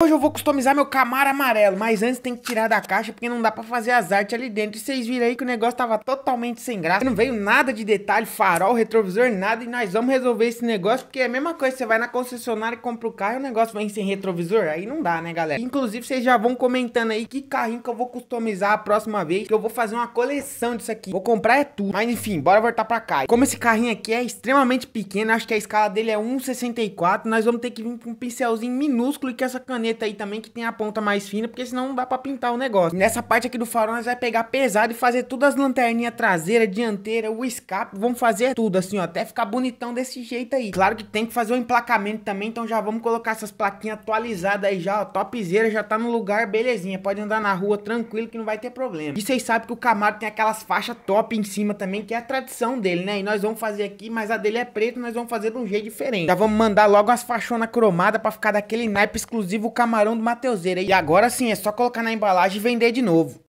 Hoje eu vou customizar meu Camaro amarelo, mas antes tem que tirar da caixa porque não dá pra fazer as artes ali dentro. E vocês viram aí que o negócio tava totalmente sem graça, não veio nada de detalhe, farol, retrovisor, nada. E nós vamos resolver esse negócio porque é a mesma coisa, você vai na concessionária e compra o carro e o negócio vem sem retrovisor, aí não dá né galera. Inclusive vocês já vão comentando aí que carrinho que eu vou customizar a próxima vez, que eu vou fazer uma coleção disso aqui. Vou comprar é tudo, mas enfim, bora voltar pra cá. Como esse carrinho aqui é extremamente pequeno, acho que a escala dele é 1,64, nós vamos ter que vir com um pincelzinho minúsculo e que essa caneta caneta aí também que tem a ponta mais fina, porque senão não dá pra pintar o negócio. Nessa parte aqui do farol, nós vai pegar pesado e fazer todas as lanterninhas traseira, dianteira, o escape, vamos fazer tudo assim, ó, até ficar bonitão desse jeito aí. Claro que tem que fazer o emplacamento também, então já vamos colocar essas plaquinhas atualizadas aí já, ó, topzera, já tá no lugar, belezinha. Pode andar na rua tranquilo que não vai ter problema. E vocês sabem que o Camaro tem aquelas faixas top em cima também, que é a tradição dele, né? E nós vamos fazer aqui, mas a dele é preto nós vamos fazer de um jeito diferente. Já vamos mandar logo as faixonas cromadas pra ficar daquele naipe exclusivo camarão do Mateuseira. E agora sim, é só colocar na embalagem e vender de novo.